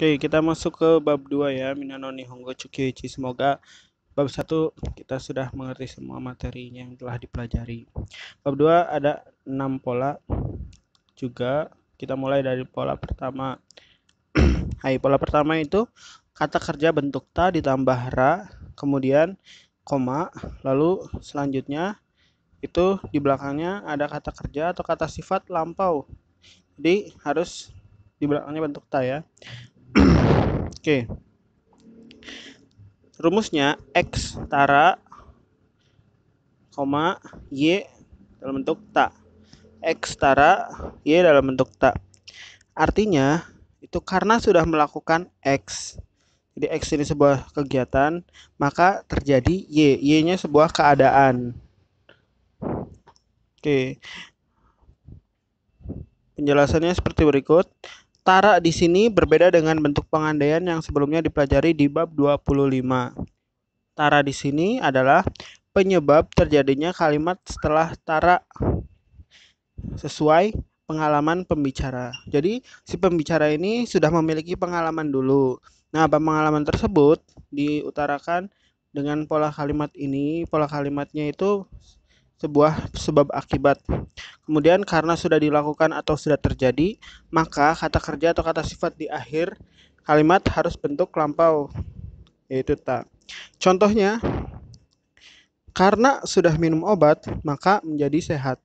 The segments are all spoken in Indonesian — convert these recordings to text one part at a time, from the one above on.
Oke, kita masuk ke bab 2 ya, Minano Nihongo Chukyoichi. Semoga bab 1 kita sudah mengerti semua materi yang telah dipelajari. Bab 2 ada 6 pola juga. Kita mulai dari pola pertama. Hai, pola pertama itu kata kerja bentuk ta ditambah ra, kemudian koma, lalu selanjutnya itu di belakangnya ada kata kerja atau kata sifat lampau. Jadi harus di belakangnya bentuk ta ya. Oke. Rumusnya X tara koma Y dalam bentuk tak. X tara Y dalam bentuk tak. Artinya itu karena sudah melakukan X. Jadi X ini sebuah kegiatan, maka terjadi Y. Y-nya sebuah keadaan. Oke. Penjelasannya seperti berikut tara di sini berbeda dengan bentuk pengandaian yang sebelumnya dipelajari di bab 25. Tara di sini adalah penyebab terjadinya kalimat setelah tara sesuai pengalaman pembicara. Jadi si pembicara ini sudah memiliki pengalaman dulu. Nah, apa pengalaman tersebut diutarakan dengan pola kalimat ini. Pola kalimatnya itu sebuah sebab akibat. Kemudian karena sudah dilakukan atau sudah terjadi, maka kata kerja atau kata sifat di akhir kalimat harus bentuk lampau yaitu tak. Contohnya karena sudah minum obat, maka menjadi sehat.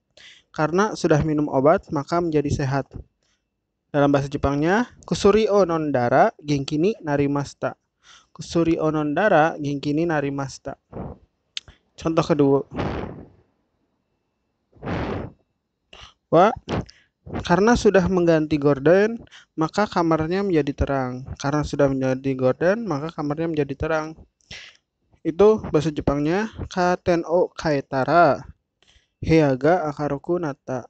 Karena sudah minum obat, maka menjadi sehat. Dalam bahasa Jepangnya, kusuri onondara genkini narimasta. Kusuri onondara gengkini narimasta. Contoh kedua. karena sudah mengganti gorden, maka kamarnya menjadi terang. Karena sudah menjadi gorden, maka kamarnya menjadi terang. Itu bahasa Jepangnya katen o kaitara hiaga akaroku nata.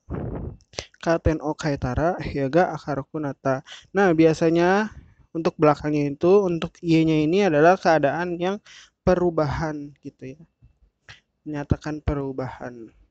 Katen o kaitara hiaga akaroku nata. Nah, biasanya untuk belakangnya itu untuk y nya ini adalah keadaan yang perubahan gitu ya. Menyatakan perubahan.